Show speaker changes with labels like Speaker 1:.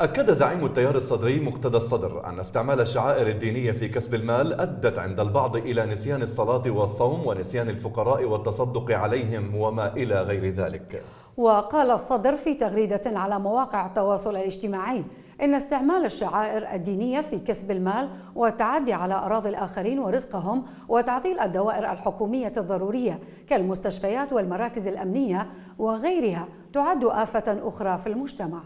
Speaker 1: أكد زعيم التيار الصدري مقتدى الصدر أن استعمال الشعائر الدينية في كسب المال أدت عند البعض إلى نسيان الصلاة والصوم ونسيان الفقراء والتصدق عليهم وما إلى غير ذلك
Speaker 2: وقال الصدر في تغريدة على مواقع التواصل الاجتماعي إن استعمال الشعائر الدينية في كسب المال والتعدي على أراضي الآخرين ورزقهم وتعطيل الدوائر الحكومية الضرورية كالمستشفيات والمراكز الأمنية وغيرها تعد آفة أخرى في المجتمع